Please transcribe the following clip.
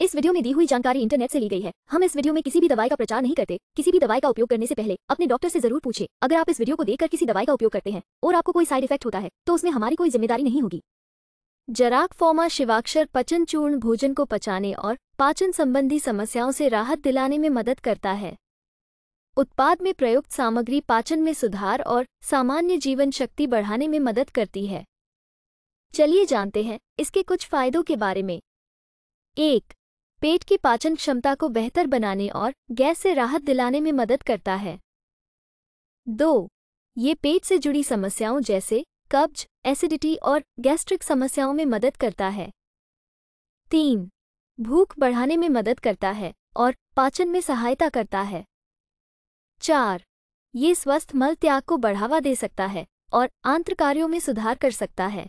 इस वीडियो में दी हुई जानकारी इंटरनेट से ली गई है हम इस वीडियो में किसी भी दवाई का प्रचार नहीं करते किसी भी दवाई का उपयोग करने से पहले अपने डॉक्टर से जरूर पूछे अगर आप इस वीडियो को देखकर किसी दवाई का उपयोग करते हैं और आपको कोई साइड इफेक्ट होता है तो उसमें हमारी कोई जिम्मेदारी नहीं होगी जराक फॉर्मा शिवाक्षर पचन चूर्ण भोजन को पचाने और पाचन संबंधी समस्याओं से राहत दिलाने में मदद करता है उत्पाद में प्रयुक्त सामग्री पाचन में सुधार और सामान्य जीवन शक्ति बढ़ाने में मदद करती है चलिए जानते हैं इसके कुछ फायदों के बारे में एक पेट की पाचन क्षमता को बेहतर बनाने और गैस से राहत दिलाने में मदद करता है दो ये पेट से जुड़ी समस्याओं जैसे कब्ज एसिडिटी और गैस्ट्रिक समस्याओं में मदद करता है तीन भूख बढ़ाने में मदद करता है और पाचन में सहायता करता है चार ये स्वस्थ मल त्याग को बढ़ावा दे सकता है और आंत्र कार्यों में सुधार कर सकता है